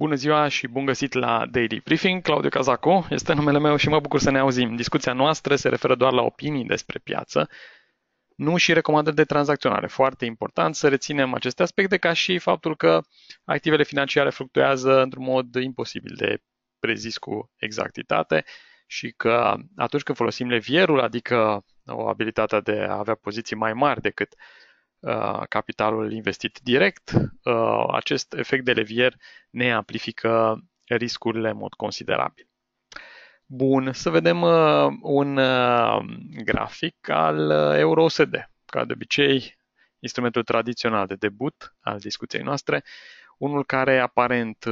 Bună ziua și bun găsit la Daily Briefing. Claudiu Cazacu este numele meu și mă bucur să ne auzim. Discuția noastră se referă doar la opinii despre piață, nu și recomandări de tranzacționare. Foarte important să reținem aceste aspecte ca și faptul că activele financiare fluctuează într-un mod imposibil de prezis cu exactitate și că atunci când folosim levierul, adică o abilitatea de a avea poziții mai mari decât uh, Uh, capitalul investit direct, uh, acest efect de levier ne amplifică riscurile în mod considerabil. Bun, să vedem uh, un grafic al EUROSD. Ca de obicei, instrumentul tradițional de debut al discuției noastre, unul care aparent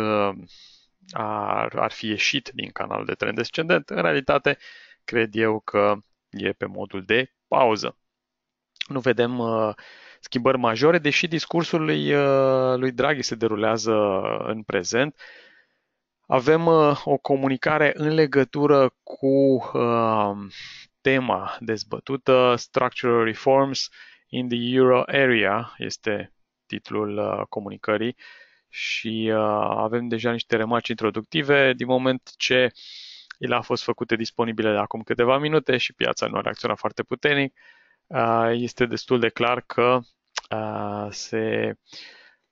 ar, ar fi ieșit din canalul de trend descendent, în realitate cred eu că e pe modul de pauză. Nu vedem uh, schimbări majore, deși discursul lui, uh, lui Draghi se derulează în prezent. Avem uh, o comunicare în legătură cu uh, tema dezbătută, Structural Reforms in the Euro Area, este titlul comunicării și avem deja niște remarci introductive din moment ce ele a fost făcute disponibile de acum câteva minute și piața nu a reacționat foarte puternic. Uh, este destul de clar că uh, se,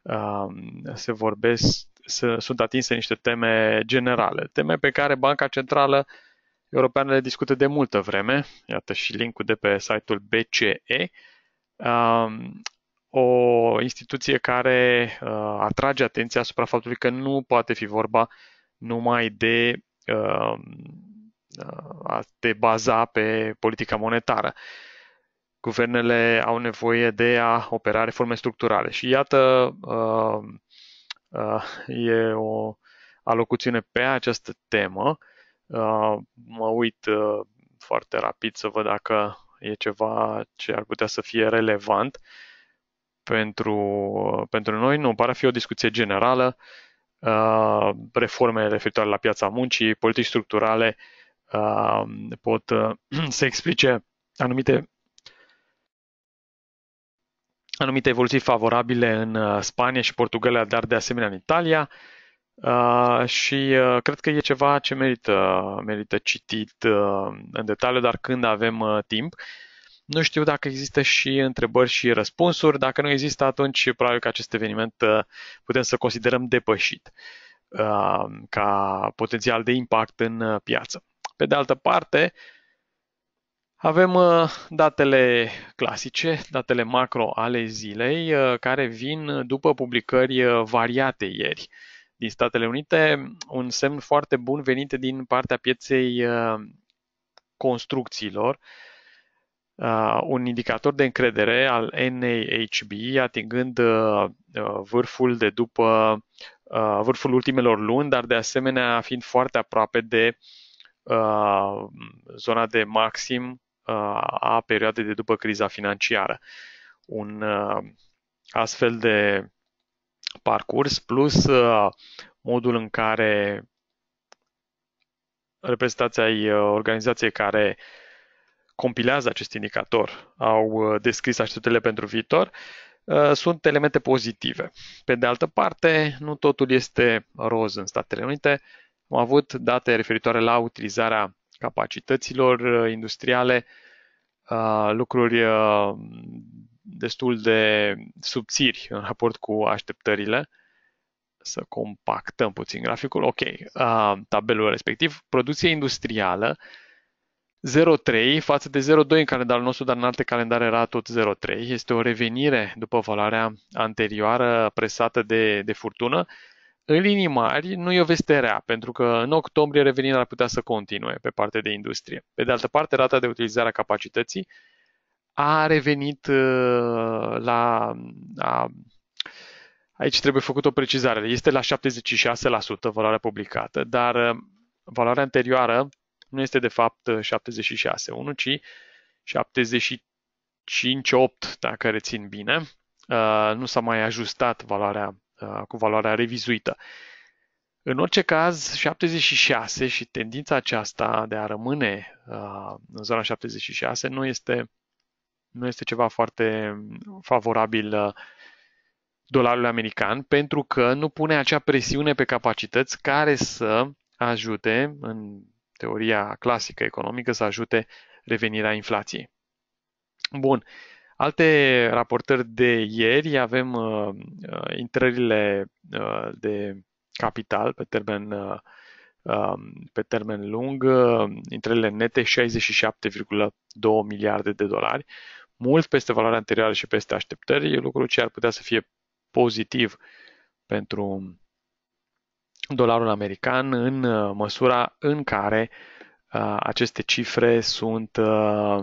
um, se vorbesc, sunt atinse niște teme generale, teme pe care Banca Centrală Europeană le discută de multă vreme, iată și linkul de pe site-ul BCE, um, o instituție care uh, atrage atenția asupra faptului că nu poate fi vorba numai de um, a te baza pe politica monetară. Uh, guvernele au nevoie de a opera reforme structurale. Și iată, uh, uh, e o alocuțiune pe această temă. Uh, mă uit uh, foarte rapid să văd dacă e ceva ce ar putea să fie relevant pentru, pentru noi. Nu, pare a fi o discuție generală. Uh, reforme referitoare la piața muncii, politici structurale uh, pot uh, să explice anumite anumite evoluții favorabile în uh, Spania și Portugalia, dar de asemenea în Italia. Uh, și uh, cred că e ceva ce merită, merită citit uh, în detaliu, dar când avem uh, timp. Nu știu dacă există și întrebări și răspunsuri. Dacă nu există, atunci probabil că acest eveniment uh, putem să considerăm depășit uh, ca potențial de impact în uh, piață. Pe de altă parte, uh, avem uh, datele clasice, datele macro ale zilei, uh, care vin după publicări uh, variate ieri din Statele Unite, un semn foarte bun venit din partea pieței construcțiilor, un indicator de încredere al NAHB, atingând vârful de după vârful ultimelor luni, dar de asemenea fiind foarte aproape de zona de maxim a perioadei de după criza financiară. Un astfel de parcurs plus modul în care reprezentanții ai organizației care compilează acest indicator au descris așteptările pentru viitor, sunt elemente pozitive. Pe de altă parte, nu totul este roz în Statele Unite. Am avut date referitoare la utilizarea capacităților uh, industriale, uh, lucruri uh, destul de subțiri în raport cu așteptările. Să compactăm puțin graficul. Ok, tabelul respectiv, producție industrială, 0,3 față de 0,2 în calendarul nostru, dar în alte calendare era tot 0,3. Este o revenire după valoarea anterioară presată de, de furtună în linii mari, nu e o veste rea, pentru că în octombrie revenirea ar putea să continue pe partea de industrie. Pe de altă parte, rata de utilizare a capacității a revenit uh, la... A, aici trebuie făcut o precizare. Este la 76% valoarea publicată, dar uh, valoarea anterioară nu este de fapt 76,1, uh, ci 75,8, dacă rețin bine. Nu s-a mai ajustat valoarea Uh, cu valoarea revizuită. În orice caz, 76 și tendința aceasta de a rămâne uh, în zona 76 nu este, nu este ceva foarte favorabil uh, dolarului american pentru că nu pune acea presiune pe capacități care să ajute, în teoria clasică economică, să ajute revenirea inflației. Bun, Alte raportări de ieri avem uh, uh, intrările uh, de capital pe termen, uh, um, pe termen lung, uh, intrările nete 67,2 miliarde de dolari, mult peste valoarea anterioară și peste așteptări, lucru ce ar putea să fie pozitiv pentru dolarul american în uh, măsura în care uh, aceste cifre sunt uh,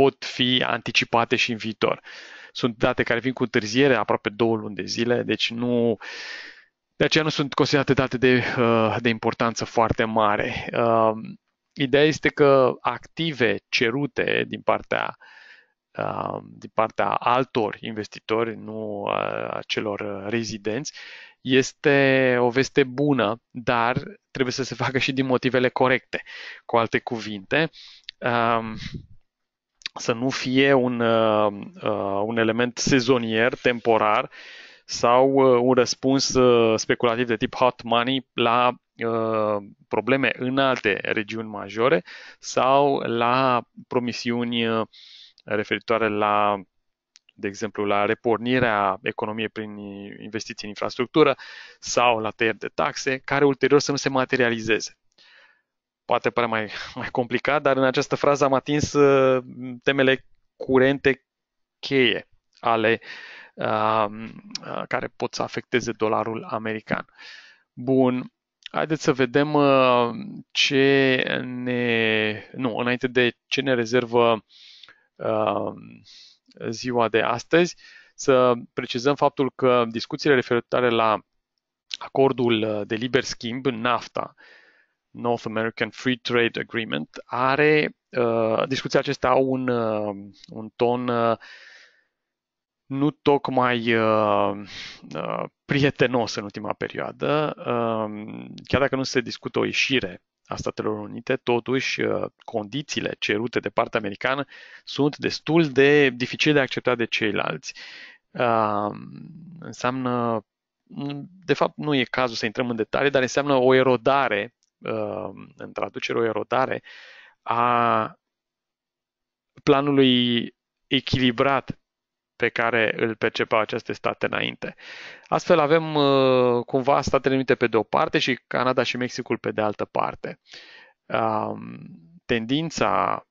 pot fi anticipate și în viitor. Sunt date care vin cu întârziere, aproape două luni de zile, deci nu, de aceea nu sunt considerate date de, uh, de importanță foarte mare. Uh, ideea este că active cerute din partea uh, din partea altor investitori, nu a celor rezidenți, este o veste bună, dar trebuie să se facă și din motivele corecte. Cu alte cuvinte, să nu fie un, uh, uh, un element sezonier, temporar sau uh, un răspuns speculativ de tip hot money la probleme în alte regiuni majore sau la promisiuni referitoare la, de exemplu, la repornirea economiei prin investiții în infrastructură sau la tăieri de taxe, care ulterior să nu se materializeze poate părea mai, mai complicat, dar în această frază am atins uh, temele curente cheie ale uh, uh, care pot să afecteze dolarul american. Bun, haideți să vedem ce ne. Nu, înainte de ce ne rezervă ziua de astăzi, să precizăm faptul că discuțiile referitoare la acordul de liber schimb, NAFTA, uh, North American Free Trade Agreement are, uh, discuția acestea au un, uh, un ton uh, nu tocmai uh, uh, prietenos în ultima perioadă, uh, chiar dacă nu se discută o ieșire a Statelor Unite, totuși uh, condițiile cerute de partea americană sunt destul de dificil de acceptat de ceilalți. Um, înseamnă, de fapt nu e cazul să intrăm în detalii, dar înseamnă o erodare Um, în traducere o erodare a planului echilibrat pe care îl percepeau aceste state înainte. Astfel avem uh, cumva Statele Unite pe de o parte și Canada și Mexicul pe de altă parte. Um, tendința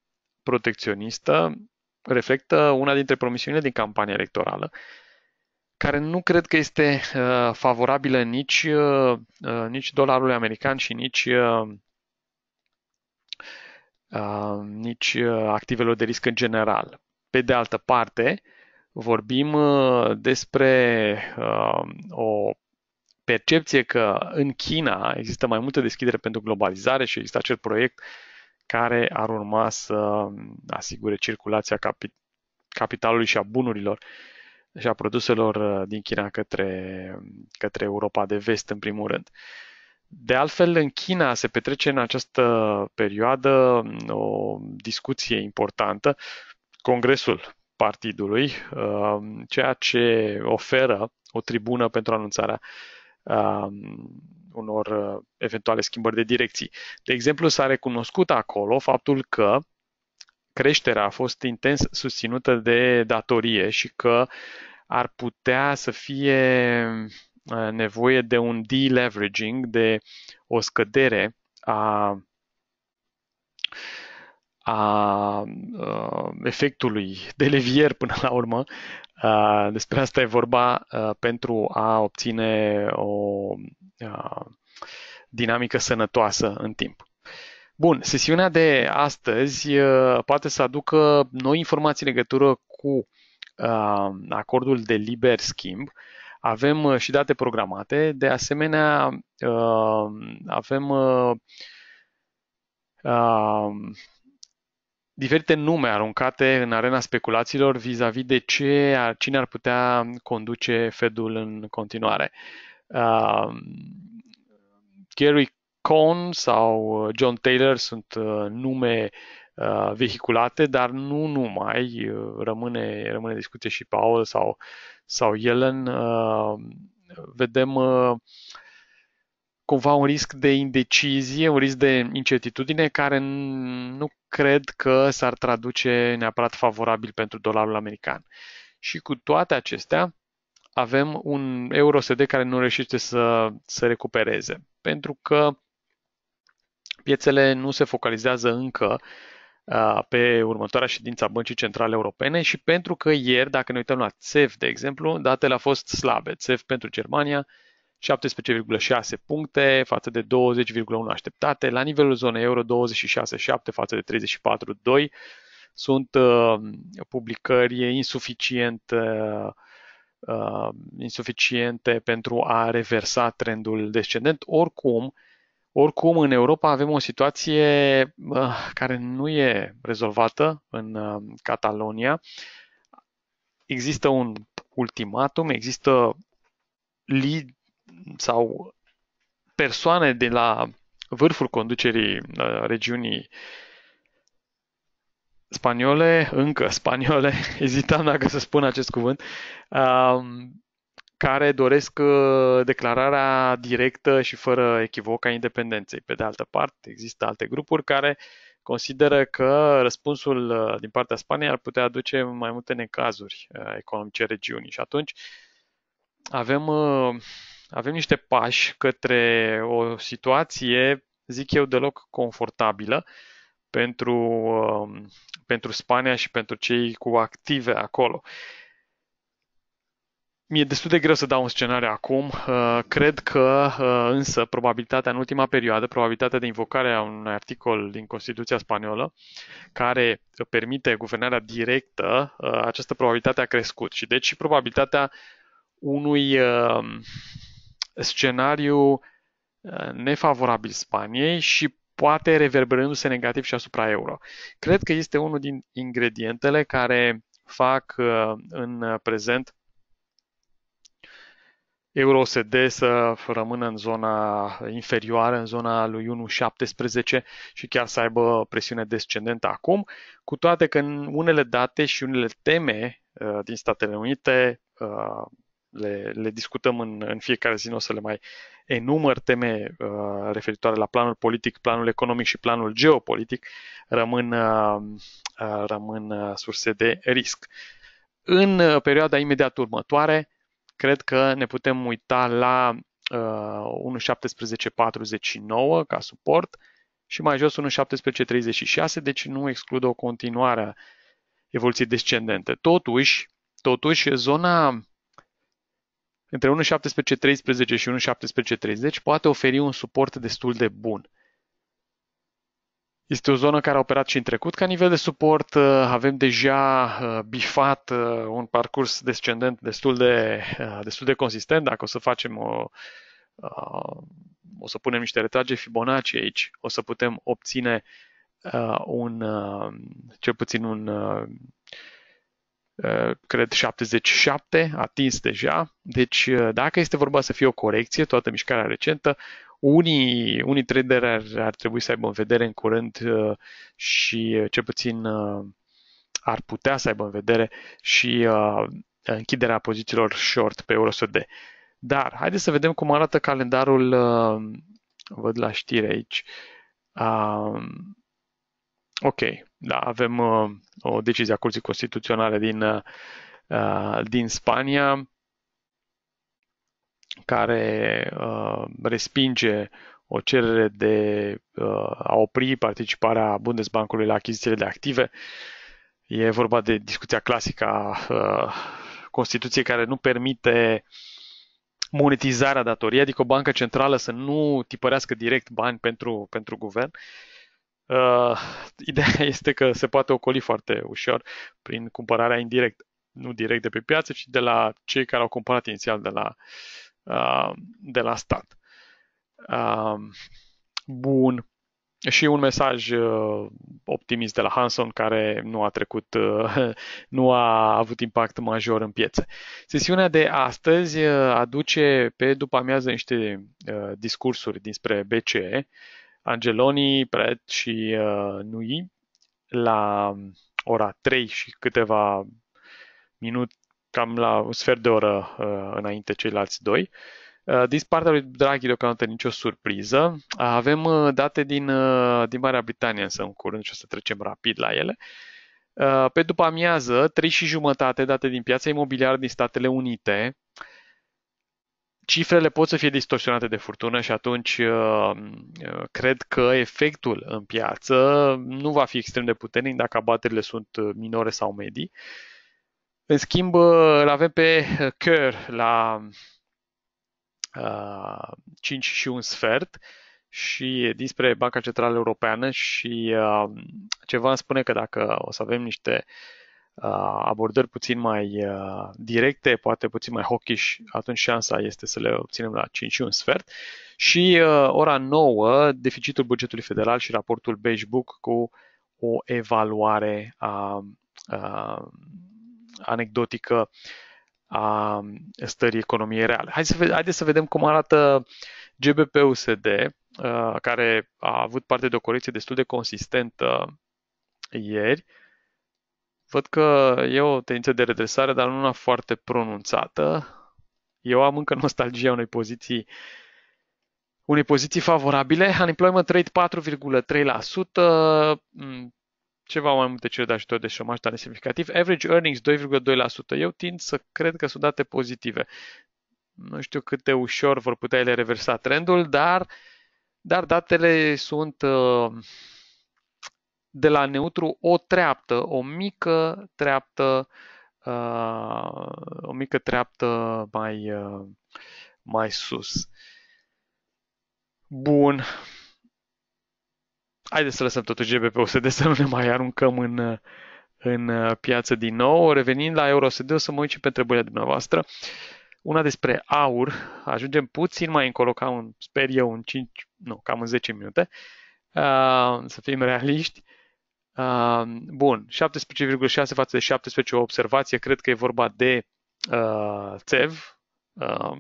protecționistă reflectă una dintre promisiunile din campania electorală, care nu cred că este uh, favorabilă nici, uh, uh, nici dolarului american și nici, uh, uh, nici uh, activelor de risc în general. Pe de altă parte, vorbim uh, despre uh, o percepție că în China există mai multă deschidere pentru globalizare și există acel proiect care ar urma să asigure circulația capitalului și a bunurilor și a produselor uh, din China către, către Europa de vest, în primul rând. De altfel, în China se petrece în această perioadă mm, o discuție importantă, Congresul Partidului, uh, ceea ce oferă o tribună pentru anunțarea uh, unor eventuale schimbări de direcții. De exemplu, s-a recunoscut acolo faptul că creșterea a fost intens susținută de datorie și că ar putea să fie uh, nevoie de un deleveraging, de o scădere a, a, uh, efectului de levier până la urmă. Uh, despre asta e vorba pentru a obține o dinamică sănătoasă în timp. Bun, sesiunea de astăzi poate să aducă noi informații în legătură cu Um, acordul de liber schimb, avem uh, și date programate, de asemenea um, avem uh, um, diferite nume aruncate în arena speculațiilor vis-a-vis de ce, cine ar putea conduce Fedul în continuare. Gary Cohn sau uh, John Taylor sunt nume Uh, vehiculate, dar nu numai, uh, rămâne, rămâne discuție și Paul sau, sau Ellen, uh, vedem cumva un risc de indecizie, un risc de incertitudine care nu cred că s-ar traduce neapărat favorabil pentru dolarul american. Și cu toate acestea, avem un euro SD care nu reușește să, să recupereze, pentru că piețele nu se focalizează încă uh, pe următoarea ședință a Băncii Centrale Europene și pentru că ieri, dacă ne uităm la CEF, de exemplu, datele au fost slabe. CEF pentru Germania 17,6 puncte față de 20,1 așteptate, la nivelul zonei euro 26,7 față de 34,2. Sunt uh, publicări insuficient, uh, insuficiente pentru a reversa trendul descendent. Oricum, oricum, în Europa avem o situație uh, care nu e rezolvată în uh, Catalonia. Există un ultimatum, există lead sau persoane de la vârful conducerii uh, regiunii spaniole, încă spaniole, ezitam dacă să spun acest cuvânt, um, care doresc uh, declararea directă și fără echivoc a independenței. Pe de altă parte, există alte grupuri care consideră că răspunsul uh, din partea Spaniei ar putea aduce mai multe necazuri uh, economice regiunii. Și atunci avem, avem niște pași către o situație, zic eu, deloc confortabilă pentru, pentru Spania și pentru cei cu active acolo mi-e destul de greu să dau un scenariu acum. Uh, cred că uh, însă probabilitatea în ultima perioadă, probabilitatea de invocare a unui articol din Constituția spaniolă care permite guvernarea directă, uh, această probabilitate a crescut și deci și probabilitatea unui scenariu nefavorabil Spaniei și poate reverberându-se negativ și asupra euro. Cred că este unul din ingredientele care fac în prezent EUROSD să rămână în zona inferioară, în zona lui 1.17 și chiar să aibă presiune descendentă acum, cu toate că în unele date și unele teme uh, din Statele Unite uh, le, le discutăm în, în fiecare zi, nu o să le mai enumăr teme uh, referitoare la planul politic, planul economic și planul geopolitic, rămân, uh, uh, rămân uh, surse de risc. În uh, perioada imediat următoare, cred că ne putem uita la uh, 1.17.49 ca suport și mai jos 1.17.36, deci nu exclud o continuare evoluției descendente. Totuși, totuși zona între 1.17.13 și 1.17.30 poate oferi un suport destul de bun. Uh, este o zonă care a operat și în trecut ca nivel de suport. Uh, avem deja uh, bifat uh, un parcurs descendent destul de, destul de consistent. Dacă o să facem o, o să punem niște retrage Fibonacci aici, o să putem obține un, cel puțin un, cred 77, atins deja. Deci dacă este vorba să fie o corecție, toată mișcarea recentă, unii, unii traderi ar, ar trebui să aibă în vedere în curând uh, și uh, ce puțin uh, ar putea să aibă în vedere și uh, închiderea pozițiilor short pe EURUSD. Dar haideți să vedem cum arată calendarul, uh, văd la știre aici. Uh, ok, da, avem uh, o decizie a Curții Constituționale din, uh, uh din Spania care uh, respinge o cerere de uh, a opri participarea Bundesbankului la achizițiile de active. E vorba de discuția clasică a uh, Constituției care nu permite monetizarea datoriei, adică o bancă centrală să nu tipărească direct bani pentru, pentru guvern. Uh, ideea este că se poate ocoli foarte ușor prin cumpărarea indirect, nu direct de pe piață, ci de la cei care au cumpărat inițial de la uh, Uh, de la stat. Uh, bun. Și un mesaj uh, optimist de la Hanson care nu a trecut, nu a avut impact major în piețe. Sesiunea de astăzi aduce pe după amiază niște discursuri dinspre BCE, Angeloni, Pret și Nui la um, ora 3 și câteva minut, cam la un sfert de oră uh, înainte ceilalți doi. Uh, din partea lui Draghi deocamdată nicio surpriză. Avem uh, date din, din Marea Britanie însă în curând și o să trecem rapid la ele. Pe după amiază, 3 și jumătate date din piața imobiliară din Statele Unite. Cifrele pot să fie distorsionate de furtună și atunci cred că efectul în piață nu va fi extrem de puternic dacă abaterile sunt minore sau medii. În schimb, îl avem pe uh, Kerr la uh, 5 și un sfert și dinspre Banca Centrală Europeană și uh, ceva îmi spune că dacă o să avem niște uh, abordări puțin mai uh, directe, poate puțin mai hawkish, atunci șansa este să le obținem la 5 și un sfert. Și uh, ora 9, deficitul bugetului federal și raportul Beige Book cu o evaluare a, uh, anecdotică a stării economiei reale. Hai să, haideți să vedem cum arată GBP-USD, uh, care a avut parte de o corecție destul de consistentă ieri. Văd că e o tendință de redresare, dar nu una foarte pronunțată. Eu am încă nostalgia unei poziții unei poziții favorabile. Unemployment rate 4,3%, ceva mai multe cele de ajutor de șomaj, dar nesemnificativ. Average earnings 2,2%. Eu tind să cred că sunt date pozitive. Nu știu cât de ușor vor putea ele reversa trendul, dar, dar datele sunt uh, de la neutru o treaptă, o mică treaptă, uh, o mică treaptă mai, uh, mai sus. Bun. Haideți să lăsăm totuși GBP-USD să nu ne mai aruncăm în, în piață din nou. Revenind la EUROSD, o să mă uit și pe întrebările dumneavoastră. Una despre aur, ajungem puțin mai încolo, cam în, sper eu, în 5, nu, cam în 10 minute, uh, să fim realiști. Uh, bun, 17,6 față de 17, o observație, cred că e vorba de uh, țev, uh,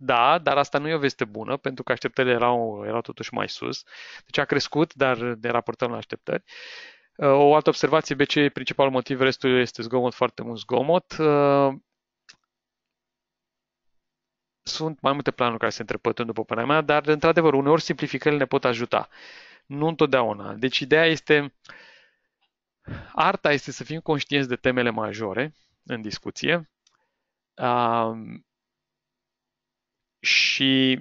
da, dar asta nu e o veste bună, pentru că așteptările erau, erau totuși mai sus. Deci a crescut, dar ne raportăm la așteptări. Uh, o altă observație, BC, principalul motiv, restul este zgomot, foarte mult zgomot. Uh, sunt mai multe planuri care se întrepătrund după părerea mea, dar, într-adevăr, uneori simplificările ne pot ajuta. Nu întotdeauna. Deci, ideea este, arta este să fim conștienți de temele majore în discuție, uh, și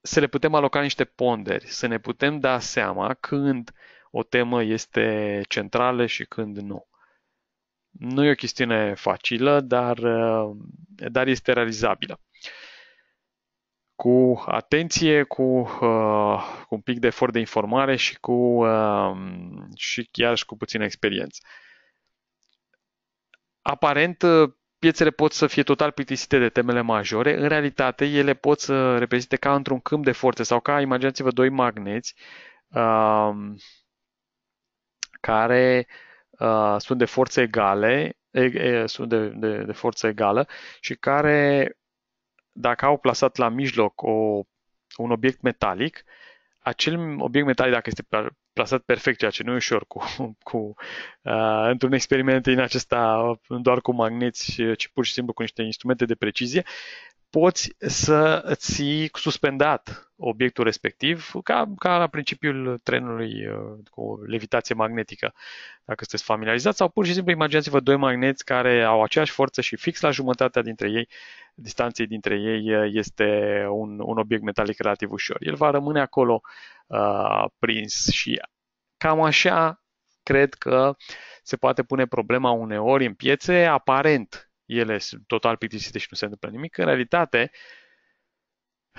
să le putem aloca niște ponderi, să ne putem da seama când o temă este centrală și când nu. Nu e o chestiune facilă, dar, uh, dar este realizabilă. Cu atenție, cu, uh, cu un pic de efort de informare și cu uh, și chiar și cu puțină experiență. Aparent, piețele pot să fie total plictisite de temele majore, în realitate ele pot să reprezinte ca într-un câmp de forțe sau ca, imaginați-vă, doi magneți um, care uh, sunt de forțe egale, e, e, sunt de, de, de forță egală și care, dacă au plasat la mijloc o, un obiect metalic, acel obiect metalic, dacă este plasat perfect, ceea ce nu e ușor cu, cu uh, într-un experiment din acesta doar cu magneți, ci uh, pur și simplu cu niște instrumente de precizie poți să ții suspendat obiectul respectiv, ca, ca la principiul trenului uh, cu levitație magnetică, dacă sunteți familiarizați, sau pur și simplu imaginați-vă doi magneți care au aceeași forță și fix la jumătatea dintre ei, distanței dintre ei, uh, este un, un obiect metalic relativ ușor. El va rămâne acolo uh, prins și cam așa cred că se poate pune problema uneori în piețe, aparent ele sunt total plictisite și nu se întâmplă nimic. În realitate,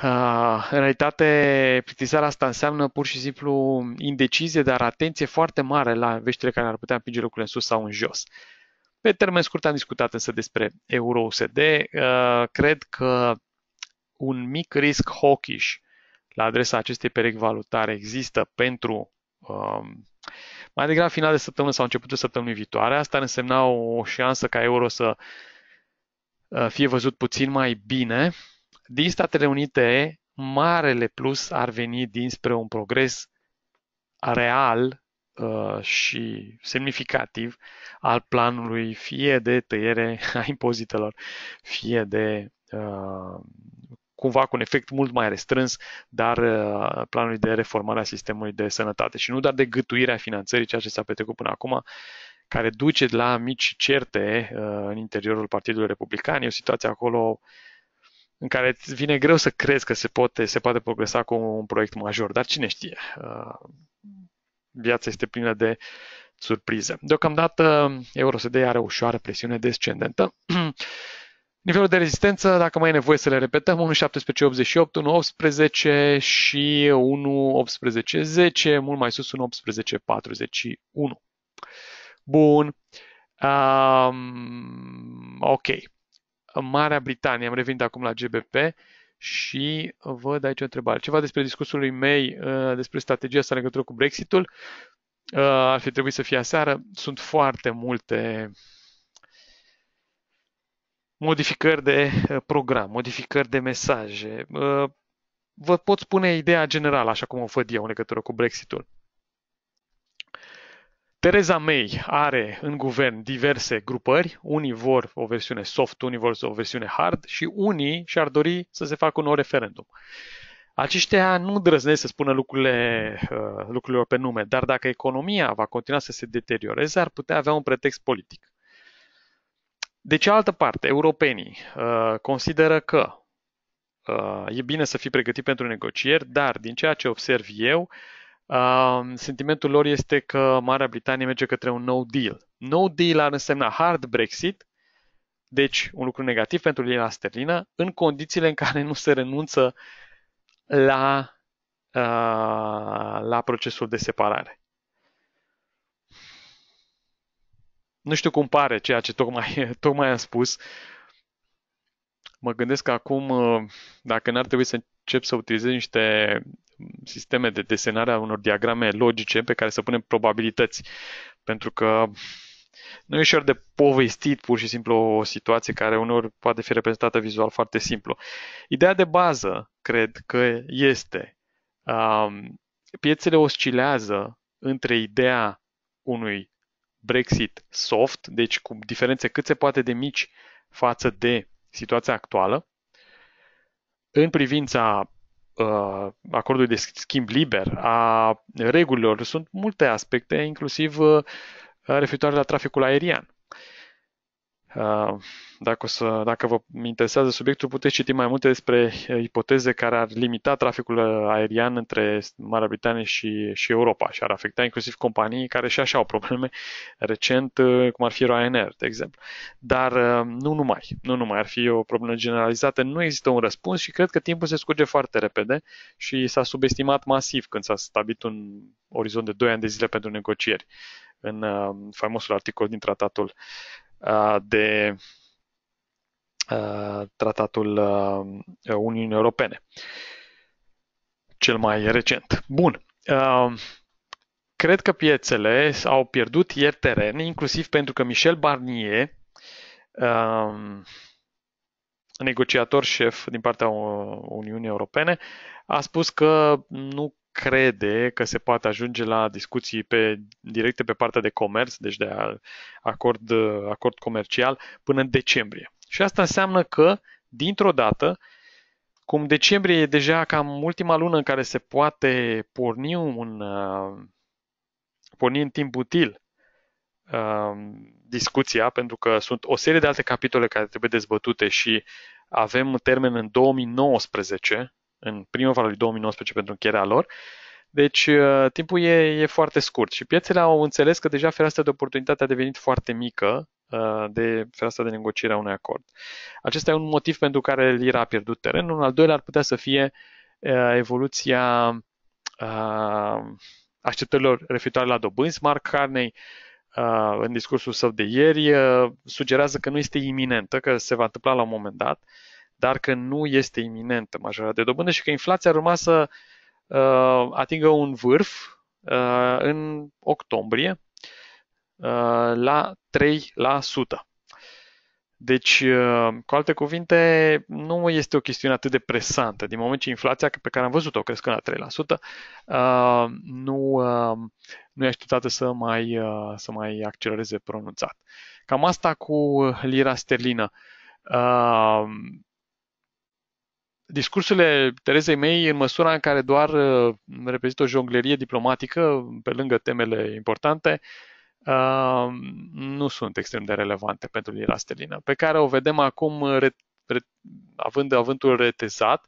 Uh, în realitate, plictisarea asta înseamnă pur și simplu indecizie, dar atenție foarte mare la veștile care ar putea împinge lucrurile în sus sau în jos. Pe termen scurt am discutat însă despre euro-USD. Uh, cred că un mic risc hawkish la adresa acestei perechi valutare există pentru um, mai degrabă final de săptămână sau începutul săptămânii viitoare. Asta ar însemna o șansă ca euro să uh, Uh, fie văzut puțin mai bine. Din Statele Unite, marele plus ar veni dinspre un progres real uh, și semnificativ al planului fie de tăiere a impozitelor, fie de uh, cumva cu un efect mult mai restrâns, dar planului de reformare a sistemului de sănătate și nu doar de gătuirea finanțării, ceea ce s-a petrecut până acum, care duce la mici certe uh, în interiorul Partidului Republican. E o situație acolo în care îți vine greu să crezi că se poate, se poate progresa cu un proiect major, dar cine știe. Uh, viața este plină de surprize. Deocamdată EuroSD are o ușoară presiune descendentă. Nivelul de rezistență, dacă mai e nevoie să le repetăm, 1.1788, 1.18 și 1.1810, mult mai sus 1.1841. Bun. Um, ok. În Marea Britanie, am revenit acum la GBP și văd aici o întrebare. Ceva despre discursul lui May uh, despre strategia sa în legătură cu Brexitul. Uh, ar fi trebuit să fie aseară. Sunt foarte multe modificări de uh, program, modificări de mesaje. Uh, vă pot spune ideea generală, așa cum o văd eu în legătură cu Brexitul. Tereza May are în guvern diverse grupări, unii vor o versiune soft, unii vor o versiune hard și unii și-ar dori să se facă un nou referendum. Aceștia nu drăznesc să spună lucrurile, uh, lucrurilor pe nume, dar dacă economia va continua să se deterioreze, ar putea avea un pretext politic. De cealaltă parte, europenii uh, consideră că uh, e bine să fii pregătit pentru negocieri, dar din ceea ce observ eu, uh, sentimentul lor este că Marea Britanie merge către un no deal. No deal ar însemna hard Brexit, deci un lucru negativ pentru lira sterlină, în condițiile în care nu se renunță la, uh, la procesul de separare. Nu știu cum pare ceea ce tocmai, tocmai am spus. Mă gândesc că acum, uh, dacă n-ar trebui să încep să utilizez niște sisteme de desenare a unor diagrame logice pe care să punem probabilități. Pentru că nu e ușor de povestit pur și simplu o situație care unor poate fi reprezentată vizual foarte simplu. Ideea de bază, cred că este, um, piețele oscilează între ideea unui Brexit soft, deci cu diferențe cât se poate de mici față de situația actuală, în privința Uh, acordului de schimb liber, a regulilor. Sunt multe aspecte, inclusiv uh, referitoare la traficul aerian. Uh, dacă, o să, dacă vă interesează subiectul, puteți citi mai multe despre uh, ipoteze care ar limita traficul uh, aerian între Marea Britanie și, și Europa și ar afecta inclusiv companii care și așa au probleme recent, cum ar fi Ryanair, de exemplu. Dar nu numai, nu numai, ar fi o problemă generalizată, nu există un răspuns și cred că timpul se scurge foarte repede și s-a subestimat masiv când s-a stabilit un orizont de 2 ani de zile pentru negocieri în faimosul articol din tratatul Uh, de uh, tratatul uh, Uniunii Europene, cel mai recent. Bun. Cred că piețele au pierdut ieri teren, inclusiv pentru că Michel Barnier, negociator șef din partea Uniunii Europene, a spus că nu crede că se poate ajunge la discuții pe, directe pe partea de comerț, deci de acord, acord comercial, până în decembrie. Și asta înseamnă că, dintr-o dată, cum decembrie e deja cam ultima lună în care se poate porni un uh, porni în timp util uh, discuția, pentru că sunt o serie de alte capitole care trebuie dezbătute și avem termen în 2019 în primăvara lui 2019 pentru încheierea lor. Deci uh, timpul e, e foarte scurt și piețele au înțeles că deja fereastra de oportunitate a devenit foarte mică uh, de fereastra de negociere a unui acord. Acesta e un motiv pentru care lira a pierdut teren. Un al doilea ar putea să fie uh, evoluția așteptărilor referitoare la dobânzi. Mark Carney în discursul său de ieri sugerează că nu este iminentă, că se va întâmpla la un moment dat dar că nu este iminentă majorarea de dobândă și că inflația ar urma să uh, atingă un vârf uh, în octombrie uh, la 3%. Deci, uh, cu alte cuvinte, nu este o chestiune atât de presantă. Din moment ce inflația pe care am văzut-o crescând la 3%, uh, nu, uh, nu e așteptată să mai, să mai accelereze pronunțat. Cam asta cu lira sterlină discursurile Terezei mei, în măsura în care doar uh, reprezintă o jonglerie diplomatică, pe lângă temele importante, uh, nu sunt extrem de relevante pentru lira Stelină, pe care o vedem acum uh, având avântul retezat,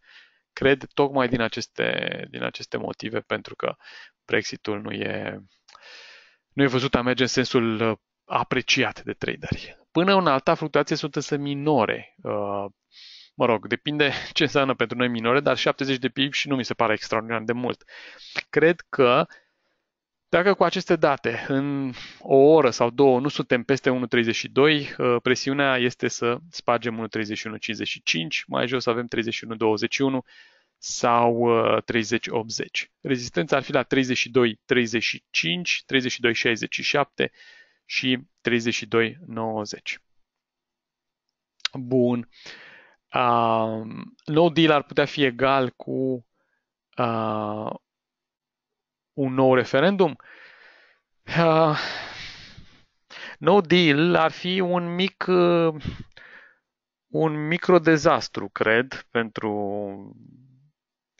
cred tocmai din aceste, din aceste motive, pentru că Brexitul nu e, nu e văzut a merge în sensul apreciat de traderi. Până în alta, fluctuații sunt însă minore. Mă rog, depinde ce înseamnă pentru noi minore, dar 70 de PIB și nu mi se pare extraordinar de mult. Cred că dacă cu aceste date în o oră sau două nu suntem peste 1.32, uh, presiunea este să spargem 1.31.55, mai jos avem 31.21 sau 30.80. Uh, Rezistența ar fi la 32.35, 32.67 și 32.90. Bun. Uh, no deal ar putea fi egal cu uh, un nou referendum? Uh, no deal ar fi un mic uh, un microdezastru, cred, pentru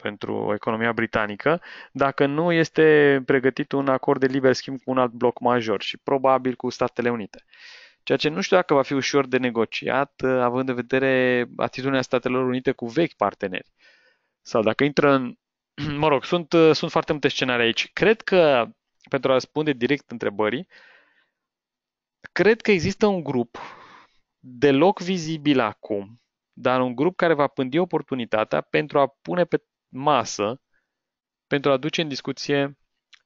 pentru economia britanică, dacă nu este pregătit un acord de liber schimb cu un alt bloc major și probabil cu Statele Unite. Uh, ceea ce nu știu dacă va fi ușor de negociat, uh, având în vedere atitudinea Statelor Unite cu vechi parteneri. Sau dacă intră în... Mă rog, sunt, uh, sunt foarte multe scenarii aici. Cred că, pentru a răspunde direct întrebării, cred că există un grup deloc vizibil acum, dar un grup care va pândi oportunitatea pentru a pune pe masă, pentru a duce în discuție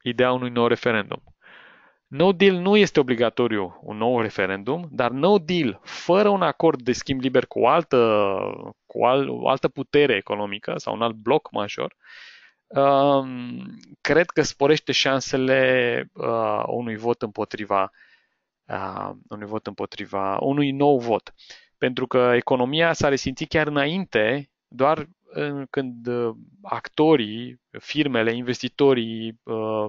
ideea unui nou referendum. No deal nu este obligatoriu un nou referendum, dar no deal fără un acord de schimb liber cu o altă, cu al, o altă putere economică sau un alt bloc major, um, cred că sporește șansele uh, unui vot împotriva uh, unui vot împotriva unui nou vot. Pentru că economia s-a resimțit chiar înainte, doar în, uh, când uh, actorii, firmele, investitorii, uh,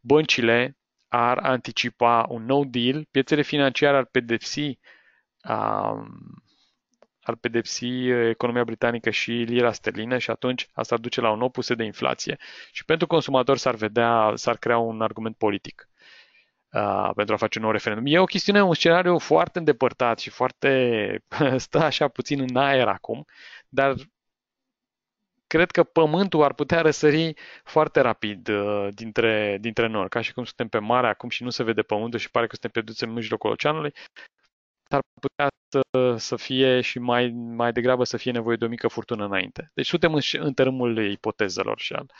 băncile ar anticipa un nou deal, piețele financiare ar pedepsi um, ar pedepsi uh, economia britanică și lira sterlină și atunci asta ar duce la un opus de inflație și pentru consumator s-ar vedea, s-ar crea un argument politic uh, pentru a face un nou referendum. E o chestiune, un scenariu foarte îndepărtat și foarte stă așa puțin în aer acum, dar cred că pământul ar putea răsări foarte rapid uh, dintre, dintre nori, ca și cum suntem pe mare acum și nu se vede pământul și pare că suntem pierduți în mijlocul oceanului, ar putea să, să fie și mai, mai degrabă să fie nevoie de o mică furtună înainte. Deci suntem în, în tărâmul ipotezelor și al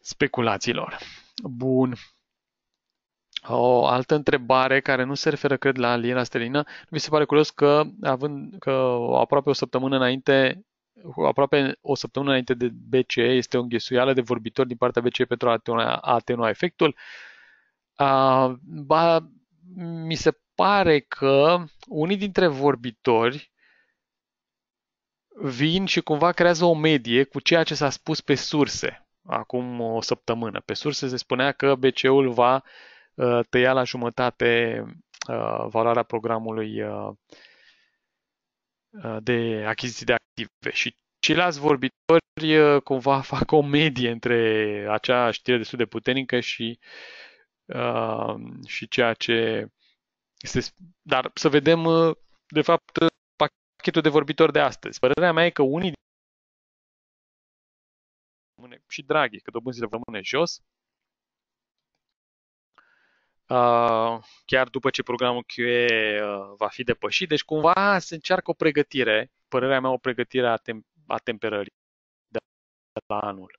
speculațiilor. Bun. O altă întrebare care nu se referă, cred, la aliena stelină. Mi se pare curios că, având că aproape o săptămână înainte aproape o săptămână înainte de BCE, este o înghesuială de vorbitori din partea BCE pentru a atenua, a atenua efectul. A, ba, mi se pare că unii dintre vorbitori vin și cumva creează o medie cu ceea ce s-a spus pe surse acum o săptămână. Pe surse se spunea că BCE-ul va uh, tăia la jumătate uh, valoarea programului uh, Uh, de achiziții de active și ceilalți vorbitori uh, cumva fac o medie între acea știre destul de puternică și, uh, și ceea ce este. Dar să vedem, de fapt, pachetul de vorbitori de astăzi. Părerea mea e că unii și Draghi, că dobânzile rămâne jos, Uh, chiar după ce programul QE uh, va fi depășit. Deci cumva se încearcă o pregătire, părerea mea o pregătire a, tem- a temperării de la anul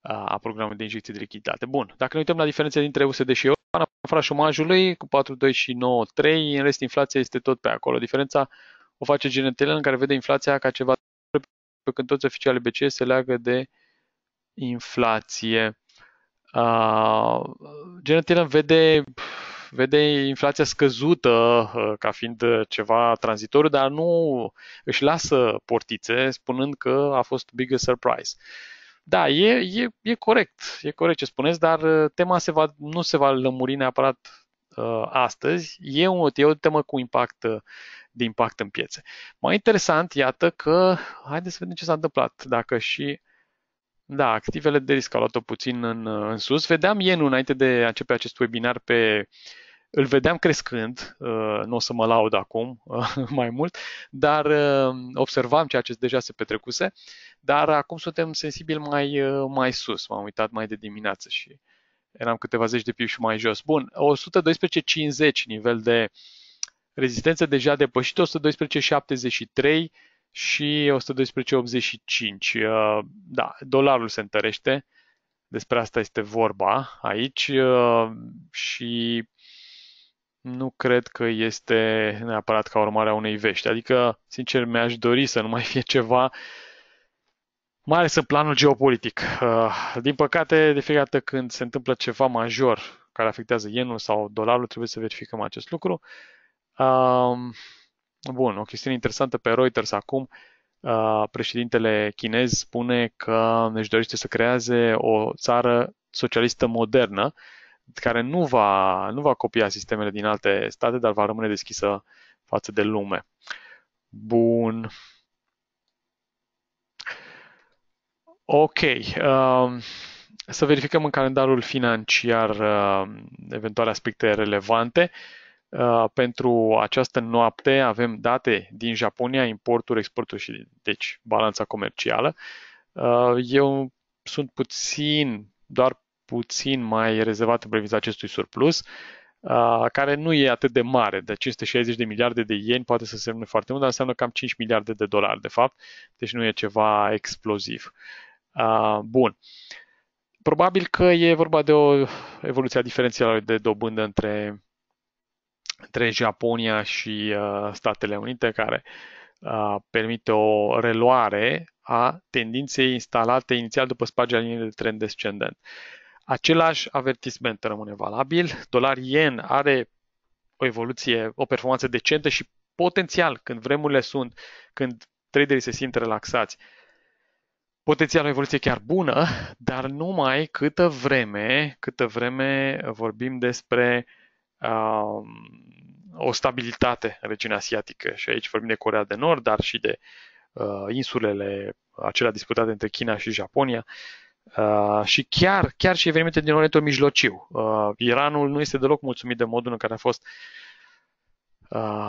uh, a programului de injecție de lichiditate. Bun, dacă ne uităm la diferența dintre USD și eu, în afara șomajului cu 4,2 și 9,3, în rest inflația este tot pe acolo. Diferența o face genetele în care vede inflația ca ceva pe când toți oficialii BCE se leagă de inflație. Uh, Janet Yellen vede, vede inflația scăzută uh, ca fiind ceva tranzitoriu, dar nu își lasă portițe spunând că a fost big surprise. Da, e, e, e corect, e corect ce spuneți, dar ah, tema se va, nu se va lămuri neapărat uh, astăzi. E, un, e o temă cu impact de impact în piețe. Mai interesant, iată că, haideți să vedem ce s-a întâmplat, dacă și da, activele de risc au luat-o puțin în, în sus. Vedeam ienul înainte de a începe acest webinar pe îl vedeam crescând, uh, nu o să mă laud acum uh, mai mult, dar uh, observam ceea ce deja se petrecuse, dar acum suntem sensibil mai, mai sus, m-am uitat mai de dimineață și eram câteva zeci de piu și mai jos. Bun, 112.50 nivel de rezistență deja depășit, 112.73 și 112,85. Uh, da, dolarul se întărește, despre asta este vorba aici uh, și nu cred că este neapărat ca urmare a unei vești. Adică, sincer, mi-aș dori să nu mai fie ceva, mai ales în planul geopolitic. Uh, din păcate, de fiecare dată când se întâmplă ceva major care afectează yenul sau dolarul, trebuie să verificăm acest lucru. Um, Bun, o chestiune interesantă pe Reuters acum. Uh, președintele chinez spune că își dorește să creeze o țară socialistă modernă, care nu va, nu va copia sistemele din alte state, dar va rămâne deschisă față de lume. Bun. Ok. Uh, să verificăm în calendarul financiar uh, eventuale aspecte relevante. Uh, Uh, pentru această noapte avem date din Japonia, importuri, exporturi și deci balanța comercială. Uh, eu sunt puțin, doar puțin mai rezervat în privința acestui surplus, uh, care nu e atât de mare, de 560 de miliarde de ieni poate să semne foarte mult, dar înseamnă cam 5 miliarde de dolari, de fapt, deci nu e ceva exploziv. Bun. Probabil că e vorba de o evoluție a diferențială de dobândă între între Japonia și uh, Statele Unite, care uh, permite o reluare a tendinței instalate inițial după spargerea liniei de trend descendent. Același avertisment rămâne valabil. Dolar yen are o evoluție, o performanță decentă și potențial, când vremurile sunt, când traderii se simt relaxați, potențial o evoluție chiar bună, dar numai câtă vreme, câtă vreme vorbim despre uh, o stabilitate în regiunea asiatică. Și aici vorbim de Corea de Nord, dar și de uh, insulele acelea disputate între China și Japonia. Uh, și chiar, chiar și evenimente din Orientul Mijlociu. Uh, Iranul nu este deloc mulțumit de modul în care a fost uh,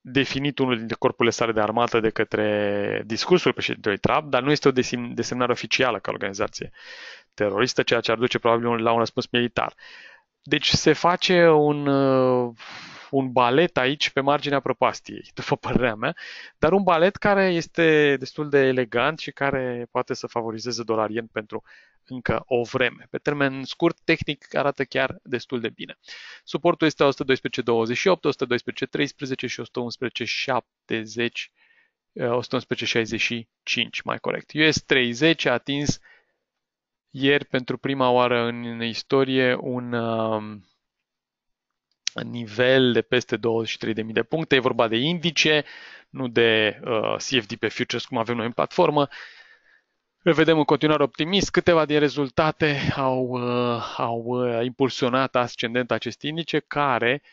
definit unul dintre corpurile sale de armată de către discursul președintelui Trump, dar nu este o desemnare oficială ca organizație teroristă, ceea ce ar duce probabil la un răspuns militar. Uh, deci se face un, uh, un balet aici pe marginea prăpastiei, după părerea mea, dar un balet care este destul de elegant și care poate să favorizeze dolarien pentru încă o vreme. Pe termen scurt, tehnic arată chiar destul de bine. Suportul este 112.28, 112.13 și 111.70 111.65 mai corect. US 30 a atins 1,11 ieri, pentru prima oară în istorie, un um, nivel de peste 23.000 de puncte. E vorba de indice, nu de uh, CFD pe futures, cum avem noi în platformă. Le vedem în continuare optimist. Câteva din rezultate au, uh, au uh, impulsionat ascendent acest indice, care uh,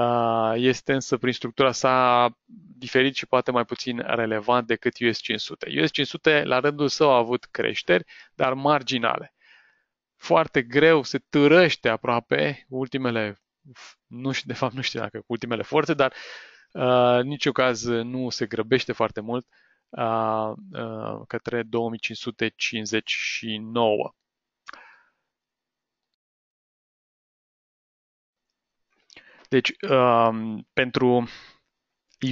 Ah, este însă prin structura sa diferit și poate mai puțin relevant decât US 500. US 500 la rândul său a avut creșteri, dar marginale. Foarte greu se târăște aproape ultimele, nu știu, de fapt nu știu dacă ultimele forțe, dar uh, niciun caz nu se grăbește foarte mult uh, uh, către 2559. Deci, um, pentru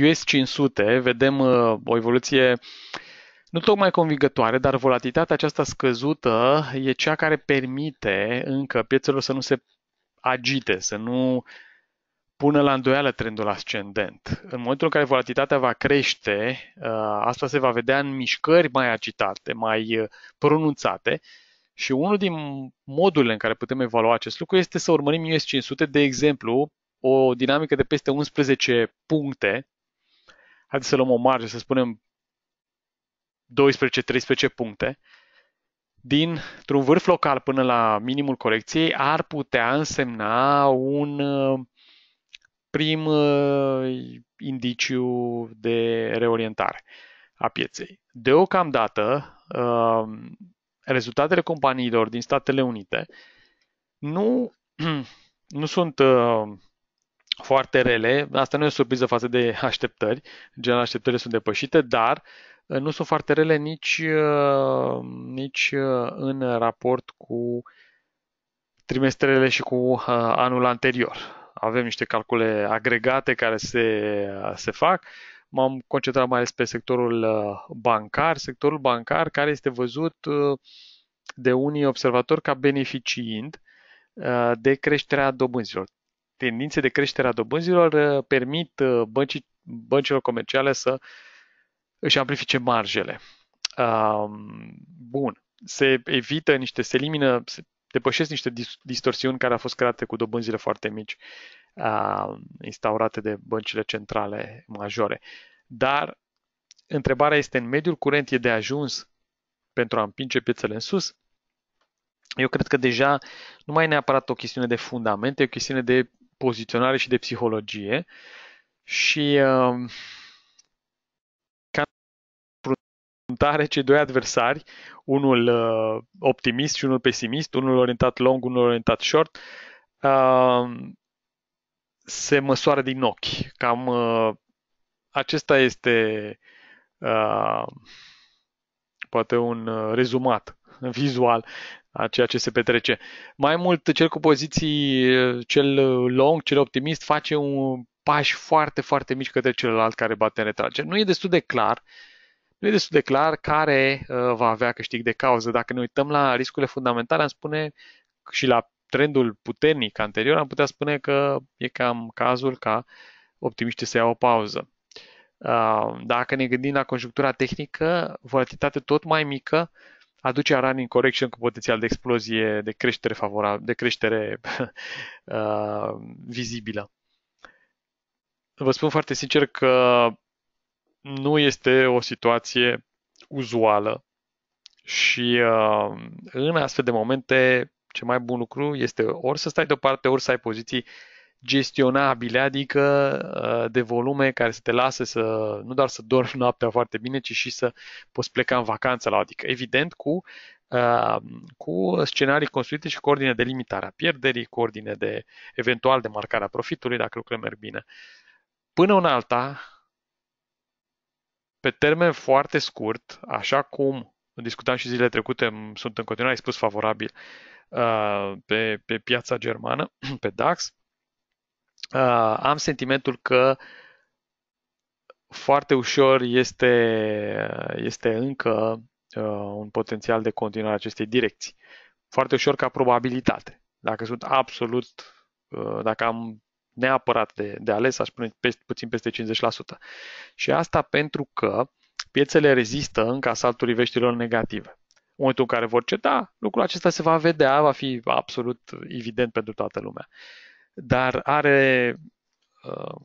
US 500 vedem uh, o evoluție nu tocmai convingătoare, dar volatilitatea aceasta scăzută e cea care permite încă piețelor să nu se agite, să nu pună la îndoială trendul ascendent. În momentul în care volatilitatea va crește, uh, asta se va vedea în mișcări mai agitate, mai uh, pronunțate și unul din modurile în care putem evalua acest lucru este să urmărim US 500, de exemplu, o dinamică de peste 11 puncte, haideți să luăm o marge, să spunem 12-13 puncte, dintr-un vârf local până la minimul corecției, ar putea însemna un uh, prim uh, indiciu de reorientare a pieței. Deocamdată, uh, rezultatele companiilor din Statele Unite nu, nu sunt foarte rele. Asta nu e o surpriză față de așteptări. În general, așteptările sunt depășite, dar uh, nu sunt foarte rele nici, uh, nici uh, în raport cu trimestrele și cu anul anterior. Avem niște calcule agregate care se, se fac. M-am concentrat mai ales pe sectorul bancar, sectorul bancar care este văzut de unii observatori ca beneficiind de creșterea dobânzilor tendințe de creștere a dobânzilor uh, permit uh, băncii, băncilor comerciale să își amplifice marjele. Bun, se evită niște, se elimină, se depășesc niște distorsiuni care au fost create cu dobânzile foarte mici instaurate de băncile centrale majore. Dar întrebarea este, în mediul curent e de ajuns pentru a împinge piețele în sus? Eu cred că deja nu mai e neapărat o chestiune de fundament, e o chestiune de poziționare și de psihologie și uh, ca cei doi adversari, unul uh, optimist și unul pesimist, unul orientat long, unul orientat short, uh, se măsoară din ochi. Cam uh, acesta este uh, poate un uh, rezumat vizual a ceea ce se petrece. Mai mult, cel cu poziții, cel long, cel optimist, face un paș foarte, foarte mic către celălalt care bate în retrage. Nu e destul de clar nu e destul de clar care uh, va avea câștig de cauză. Dacă ne uităm la riscurile fundamentale, am spune și la trendul puternic anterior, am putea spune că e cam cazul ca optimiștii să iau o pauză. Uh, dacă ne gândim la conjunctura tehnică, volatilitate tot mai mică, uh, aducea running correction cu potențial de explozie, de creștere favorabil, de creștere uh, vizibilă. Vă spun foarte sincer că nu este o situație uzuală și uh, în astfel de momente, ce mai bun lucru este ori să stai deoparte, ori să ai poziții uh, gestionabile, adică uh, de volume care să te lasă să nu doar să dormi noaptea foarte bine, ci și să poți pleca în vacanță la adică. Evident, cu, uh, cu scenarii construite și cu ordine de limitare a pierderii, cu ordine de eventual de marcarea profitului, dacă lucrurile merg bine. Până în alta, pe termen foarte scurt, așa cum discutam și zilele trecute, sunt în continuare expus favorabil uh, pe, pe piața germană, pe DAX, uh, am sentimentul că foarte ușor este, este încă uh, un potențial de continuare a acestei direcții. Foarte ușor ca probabilitate. Dacă sunt absolut, uh, dacă am neapărat de, de ales, aș spune peste, puțin peste 50%. Și asta pentru că piețele rezistă încă asaltului veștilor negative. În momentul în care vor ceda, lucrul acesta se va vedea, va fi absolut evident pentru toată lumea. Uh, dar are uh,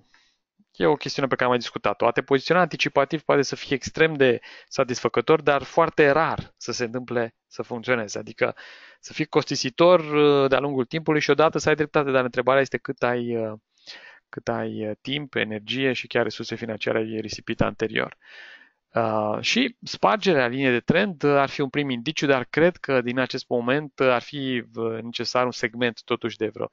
E o chestiune pe care am mai discutat-o. A te poziționa anticipativ poate să fie extrem de satisfăcător, dar foarte rar să se întâmple să funcționeze. Adică să fii costisitor uh, de-a lungul timpului și odată să ai dreptate, dar întrebarea este cât ai, uh, cât ai timp, energie și chiar resurse financiare ai risipit anterior. Uh, și spargerea liniei de trend uh, ar fi un prim indiciu, dar cred că din acest moment uh, ar fi uh, necesar un segment totuși de vreo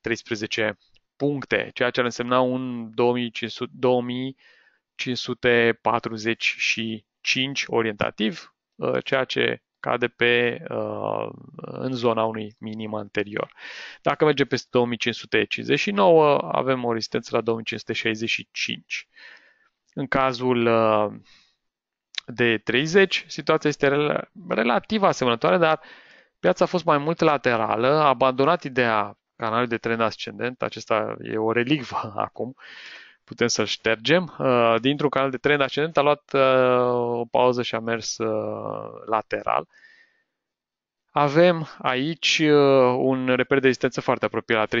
13 puncte, ceea ce ar însemna un 2500, 2545 orientativ, uh, ceea ce cade pe, uh, în zona unui minim anterior. Dacă merge peste 2559, avem o rezistență la 2565. În cazul de 30, situația este rel- relativ asemănătoare, dar piața a fost mai mult laterală, a abandonat ideea canalului de trend ascendent, acesta e o relicvă acum, putem să-l ștergem, uh, dintr-un canal de trend ascendent a luat uh, o pauză și a mers uh, lateral. Avem aici un reper de rezistență foarte apropiat la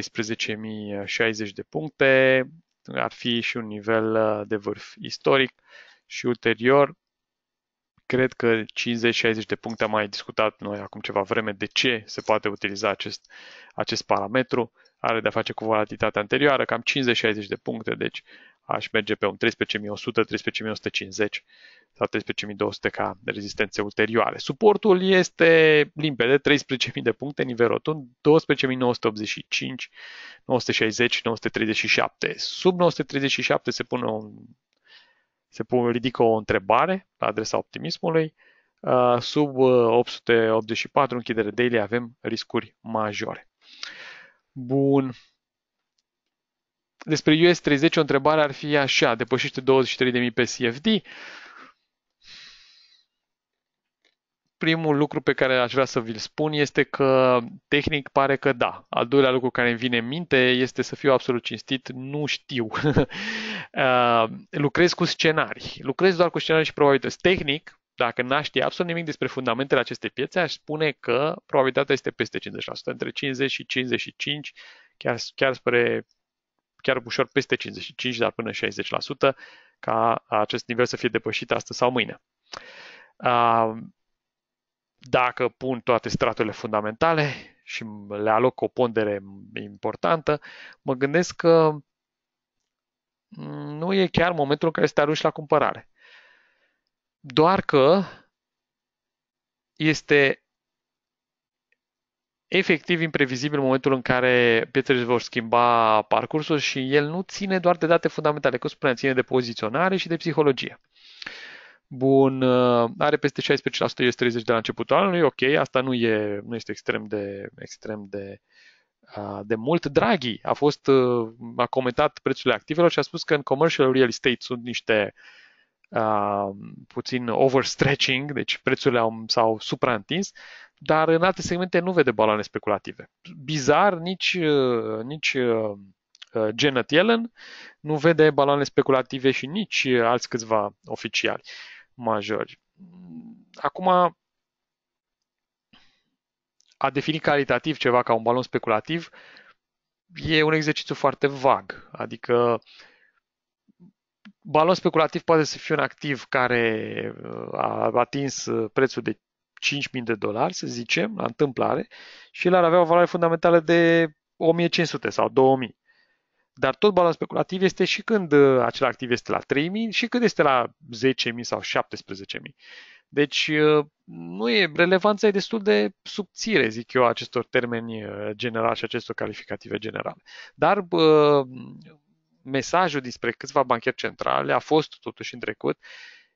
13.060 de puncte, ar fi și un nivel de vârf istoric și ulterior cred că 50-60 de puncte am mai discutat noi acum ceva vreme de ce se poate utiliza acest, acest parametru. Are de-a face cu volatilitatea anterioară, cam 50-60 de puncte, deci aș merge pe un 13.100, 13.150 sau 13.200 ca rezistențe ulterioare. Suportul este limpede, 13.000 de puncte, nivel rotund, 12.985, 960, 937. Sub 937 se pune un se ridică o întrebare la adresa optimismului. Uh, sub 884 uh, închidere daily avem riscuri majore. Bun. Despre US 30 o întrebare ar fi așa, depășește 23.000 pe CFD. Primul lucru pe care aș vrea să vi-l spun este că tehnic pare că da. Al doilea lucru care îmi vine în minte este să fiu absolut cinstit, nu știu. Uh, lucrez cu scenarii. Lucrez doar cu scenarii și probabilități. Tehnic, dacă n-aș ști absolut nimic despre fundamentele acestei piețe, aș spune că probabilitatea este peste 50%, între 50 și 55, chiar, chiar spre chiar ușor peste 55, dar până 60%, ca acest nivel să fie depășit astăzi sau mâine. Uh, dacă pun toate straturile fundamentale și le aloc o pondere importantă, mă gândesc că nu e chiar momentul în care să te arunci la cumpărare. Doar că este efectiv imprevizibil momentul în care piețele vor schimba parcursul și el nu ține doar de date fundamentale, cum spuneam, ține de poziționare și de psihologie. Bun, uh, are peste 16%, este 30 de la începutul anului, ok, asta nu, e, nu este extrem de, extrem de uh, de mult Draghi a fost uh, a comentat prețurile activelor și a spus că în commercial real estate sunt niște a, puțin overstretching, deci prețurile au, s-au supraîntins, dar în alte segmente nu vede baloane speculative. Bizar, nici, uh, nici uh, Janet Yellen nu vede baloane speculative și nici alți câțiva oficiali majori. Acum, a defini calitativ ceva ca un balon speculativ e un exercițiu foarte vag. Adică balon speculativ poate să fie un activ care uh, a atins uh, prețul de 5.000 de dolari, să zicem, la întâmplare, și el ar avea o valoare fundamentală de 1.500 sau 2.000. Dar tot balon speculativ este și când uh, acel activ este la 3.000 și când este la 10.000 sau 17.000. Deci, uh, nu e, relevanța e destul de subțire, zic eu, acestor termeni uh, generali și acestor calificative generale. Dar mesajul despre câțiva bancheri centrale a fost totuși în trecut,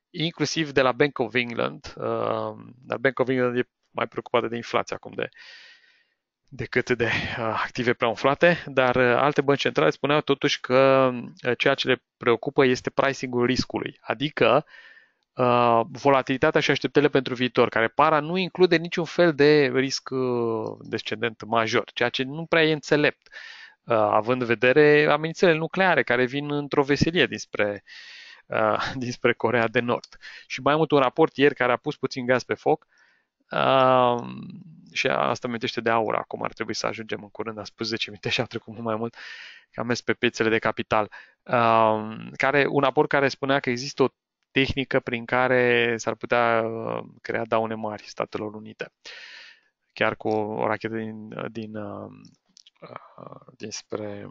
inclusiv de la Bank of England, uh, dar Bank of England e mai preocupată de inflație acum de decât de active prea umflate, dar alte bănci centrale spuneau totuși că ceea ce le preocupă este pricing-ul riscului, adică uh, Uh, volatilitatea și așteptările pentru viitor, care para nu include niciun fel de risc uh, descendent major, ceea ce nu prea e înțelept, uh, având în vedere amenințele nucleare care vin într-o veselie dinspre, dinspre Corea de Nord. Și mai mult un raport ieri care a pus puțin gaz pe foc, Uh, și asta mintește de aur acum, ar trebui să ajungem în curând, a spus 10 minute și a trecut mult mai mult, că am mers pe piețele de capital. Uh, care, un aport care spunea că există o tehnică prin care s-ar putea uh, crea daune mari Statelor Unite. Chiar cu o rachetă din, din uh, uh, dinspre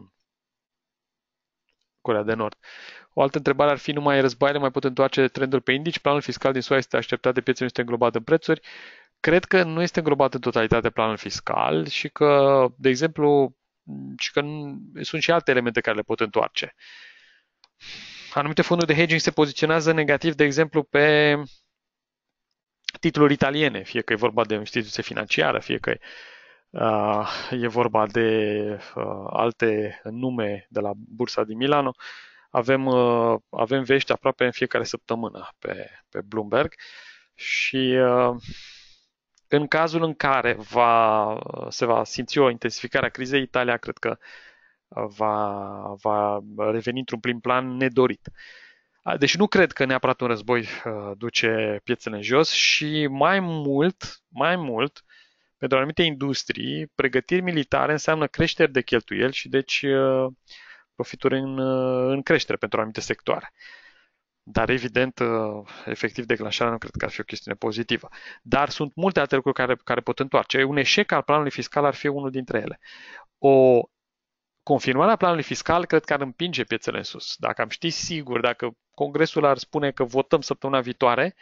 Corea de Nord. O altă întrebare ar fi, numai războaiele mai pot întoarce trendul pe indici? Planul fiscal din SUA este așteptat de piețe, nu este înglobat în prețuri. Cred că nu este înglobat în totalitate planul fiscal și că, de exemplu, și că sunt și alte elemente care le pot întoarce anumite fonduri de hedging se poziționează negativ, de exemplu, pe titluri italiene, fie că e vorba de o instituție financiară, fie că uh, e vorba de uh, alte nume de la Bursa din Milano. Avem, uh, avem vești aproape în fiecare săptămână pe, pe Bloomberg și în cazul în care va, se va simți o intensificare a crizei, Italia cred că uh, va, va reveni într-un prim plan nedorit. Deci nu cred că neapărat un război uh, duce piețele în jos și mai mult, mai mult, pentru anumite industrii, pregătiri militare înseamnă creșteri de cheltuieli și deci uh, profituri în, uh, în creștere pentru anumite sectoare. Dar, evident, efectiv, declanșarea nu cred că ar fi o chestiune pozitivă. Dar sunt multe alte lucruri care, care pot întoarce. Un eșec al planului fiscal ar fi unul dintre ele. O confirmarea planului fiscal cred că ar împinge piețele în sus. Dacă am ști sigur, dacă Congresul ar spune că votăm săptămâna viitoare,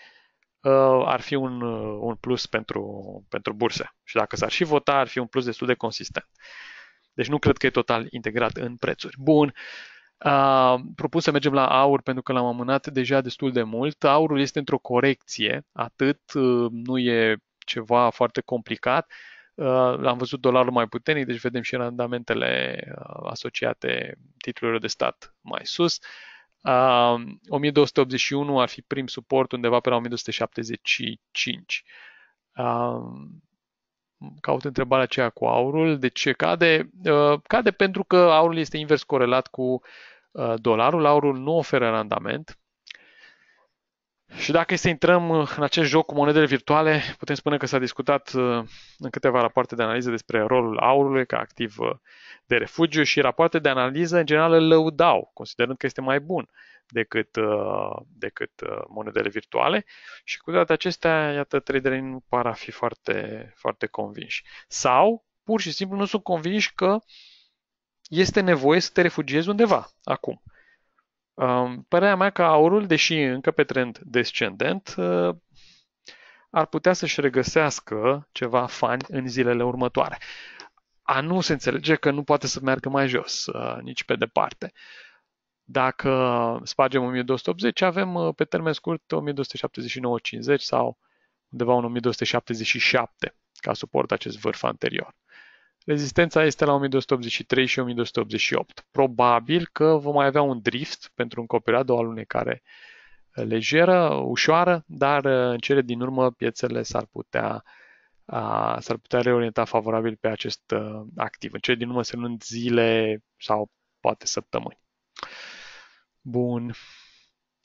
uh, ar fi un, uh, un plus pentru, pentru burse. Și dacă s-ar și vota, ar fi un plus destul de consistent. Deci nu cred că e total integrat în prețuri. Bun. Uh, propun să mergem la aur pentru că l-am amânat deja destul de mult. Aurul este într-o corecție, atât uh, nu e ceva foarte complicat. Uh, am văzut dolarul mai puternic, deci vedem și randamentele uh, asociate titlurilor de stat mai sus. 1281 uh, ar fi prim suport undeva pe la 1275 caut întrebarea aceea cu aurul. De ce cade? Cade pentru că aurul este invers corelat cu dolarul. Aurul nu oferă randament. Și dacă este intrăm uh, în acest joc cu monedele virtuale, putem spune că s-a discutat uh, în câteva rapoarte de analiză despre rolul aurului ca activ uh, de refugiu și rapoarte de analiză în general îl lăudau, considerând că este mai bun decât, decât monedele virtuale și cu toate acestea, iată, traderii nu par a fi foarte, foarte convinși. Sau, pur și simplu, nu sunt convinși că este nevoie să te refugiezi undeva acum. Părerea mea că aurul, deși încă pe trend descendent, ă, ar putea să-și regăsească ceva fani în zilele următoare. A nu se înțelege că nu poate să meargă mai jos, ă, nici pe departe. Dacă spargem 1280, avem ă, pe termen scurt 1279.50 sau undeva în 1277 ca suport acest vârf anterior. Rezistența este la 1283 și 1288. Probabil că vom mai avea un drift pentru încă o perioadă, o alunecare uh, lejeră, uh, ușoară, dar uh, în cele din urmă piețele s-ar putea s-ar putea reorienta favorabil pe acest activ. În cele din urmă se luând zile sau poate săptămâni. Bun.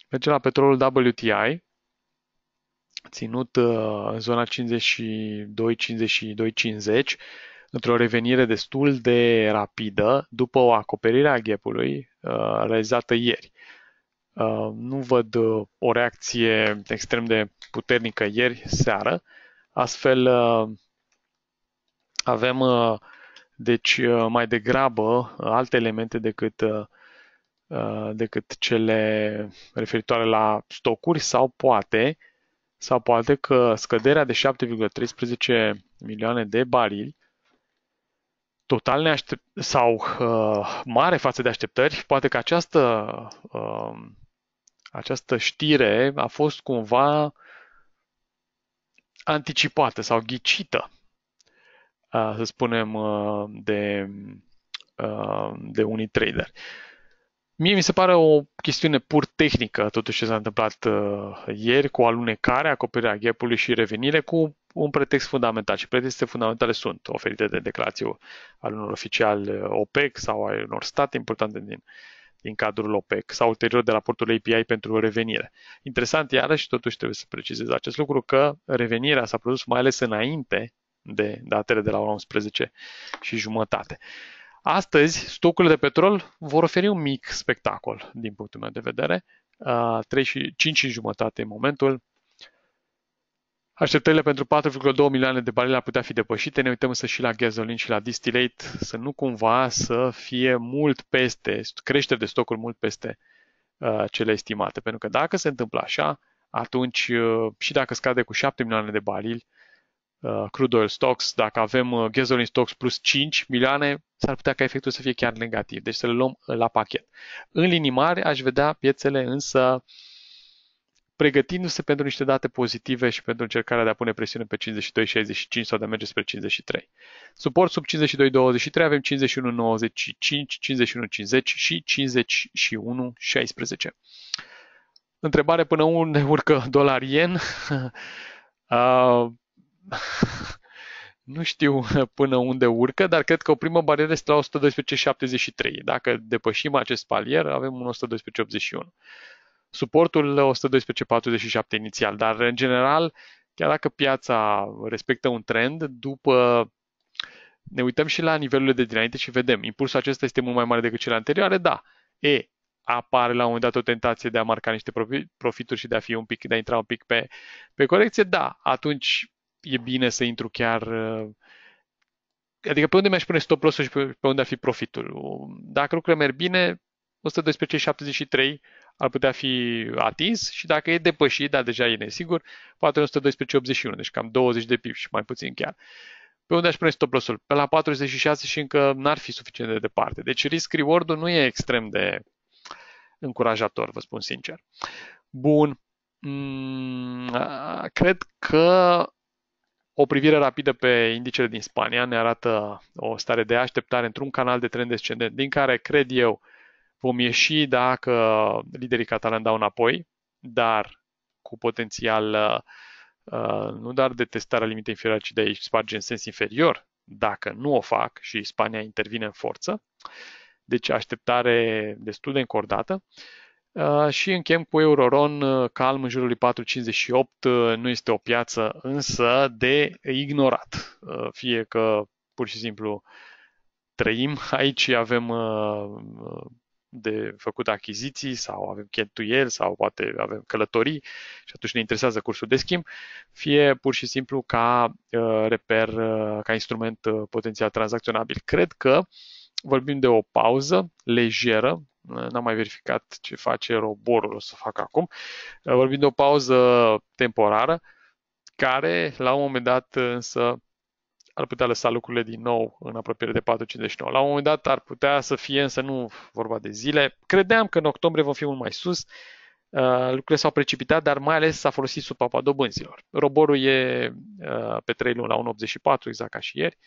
Mergem la petrolul WTI, ținut în zona 52-52-50 într-o revenire destul de rapidă după o acoperire a gapului uh, realizată ieri. Uh, nu văd uh, o reacție extrem de puternică ieri seară, astfel uh, avem uh, deci uh, mai degrabă uh, alte elemente decât uh, uh, decât cele referitoare la stocuri sau poate sau poate că scăderea de 7,13 milioane de barili total neaștept sau uh, mare față de așteptări, poate că această, uh, această știre a fost cumva anticipată sau ghicită, uh, să spunem, uh, de, uh, de unii trader. Uh, Mie mi se pare o chestiune pur tehnică, totuși, ce s-a întâmplat uh, ieri cu alunecarea, acoperirea gapului și revenire cu un pretext fundamental. Și pretexte fundamentale sunt oferite de declarații al unor oficiali uh, OPEC sau al unor state importante din, din cadrul OPEC sau ulterior de raportul API pentru revenire. Interesant, iarăși, totuși trebuie să precizez acest lucru, că revenirea s-a produs mai ales înainte de datele de la ora 11 și jumătate. Uh, Astăzi, stocurile de petrol vor oferi un mic spectacol, din punctul meu de vedere, 3 uh, și 5 și jumătate în momentul. Așteptările pentru 4,2 milioane de barile ar putea fi depășite. Ne uităm să și la gasoline și la distillate, să nu cumva să fie mult peste, creștere de stocuri mult peste uh, cele estimate. Pentru că dacă se întâmplă așa, atunci uh, și dacă scade cu 7 milioane de barili, Uh, crude oil stocks, dacă avem uh, gasoline stocks plus 5 milioane, s-ar putea ca efectul să fie chiar negativ. Deci să le luăm uh, la pachet. În linii mari aș vedea piețele însă pregătindu-se pentru niște date pozitive și pentru încercarea de a pune presiune pe 52-65 sau de a merge spre 53. Suport sub 52-23 avem 51-95, 51-50 și 51-16. Întrebare până unde urcă dolar yen. uh, nu știu până unde urcă, dar cred că o primă barieră este la 112.73. Dacă depășim acest palier, avem un 112.81. Suportul 112.47 inițial, dar în general, chiar dacă piața respectă un trend, după ne uităm și la nivelurile de dinainte și vedem, impulsul acesta este mult mai mare decât cele anterioare, da. E, apare la un moment dat o tentație de a marca niște profituri și de a fi un pic, de a intra un pic pe, pe corecție, da, atunci e bine să intru chiar uh, adică pe unde mi-aș pune stop loss și pe, unde ar fi profitul. Dacă lucrurile merg bine, 112,73 ar putea fi atins și dacă e depășit, dar deja e nesigur, poate 112,81, deci cam 20 de pips și mai puțin chiar. Pe unde aș pune stop loss-ul? Pe la 46 și încă n-ar fi suficient de departe. Deci risk reward nu e extrem de încurajator, vă spun sincer. Bun. Mm, cred că o privire rapidă pe indicele din Spania ne arată o stare de așteptare într-un canal de trend descendent, din care, cred eu, vom ieși dacă liderii catalani dau înapoi, dar cu potențial uh, nu doar de testarea limitei inferioare, ci de aici sparge în sens inferior, dacă nu o fac și Spania intervine în forță. Deci așteptare destul de încordată. Uh, Uh, și închem cu Euroron uh, calm în jurul 4,58. Uh, nu este o piață însă de ignorat. Fie că pur și simplu trăim aici, avem de făcut achiziții sau avem cheltuieli sau poate avem călătorii și atunci ne interesează cursul de schimb, fie pur și simplu ca reper, ca instrument potențial tranzacționabil. Cred că vorbim de o pauză lejeră n-am mai verificat ce face roborul, o să fac acum. Vorbim de o pauză temporară, care la un moment dat însă ar putea lăsa lucrurile din nou în apropiere de 4.59. La un moment dat ar putea să fie, însă nu vorba de zile. Credeam că în octombrie vom fi mult mai sus, uh, lucrurile s-au precipitat, dar mai ales s-a folosit sub papa dobânzilor. Roborul e uh, pe 3 luni la 1,84, exact ca și ieri.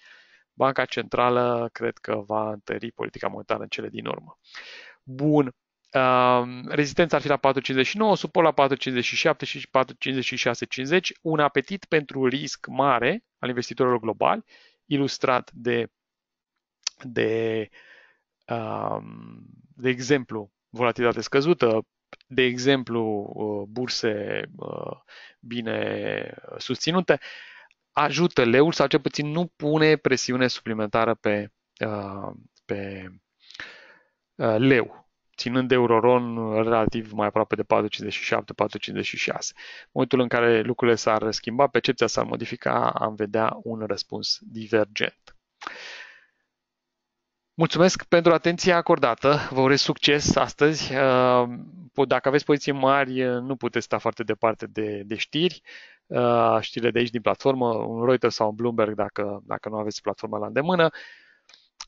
Banca Centrală cred că va întări politica monetară în cele din urmă bun. Uh, rezistența ar fi la 4,59, suport la 4,57 și 4,56,50. Un apetit pentru risc mare al investitorilor globali, ilustrat de, de, uh, de exemplu, volatilitate scăzută, de exemplu, uh, burse uh, bine susținute, ajută leul sau cel puțin nu pune presiune suplimentară pe, uh, pe Uh, leu, ținând euroron relativ mai aproape de 4,57-4,56. În momentul în care lucrurile s-ar schimba, percepția s-ar modifica, am vedea un răspuns divergent. Mulțumesc pentru atenția acordată, vă urez succes astăzi. Uh, dacă aveți poziții mari, nu puteți sta foarte departe de, de știri. Uh, știrile de aici din platformă, un Reuters sau un Bloomberg dacă, dacă nu aveți platforma la îndemână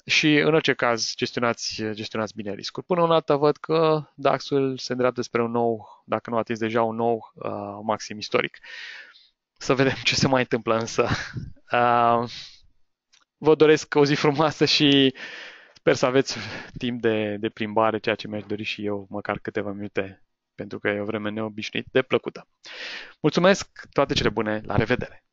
și în orice caz gestionați, gestionați bine riscul. Până în alta văd că DAX-ul se îndreaptă spre un nou, dacă nu atins deja un nou uh, maxim istoric. Să vedem ce se mai întâmplă însă. Uh, vă doresc o zi frumoasă și sper să aveți timp de, de plimbare, ceea ce mi-aș dori și eu, măcar câteva minute, pentru că e o vreme neobișnuit de plăcută. Mulțumesc, toate cele bune, la revedere!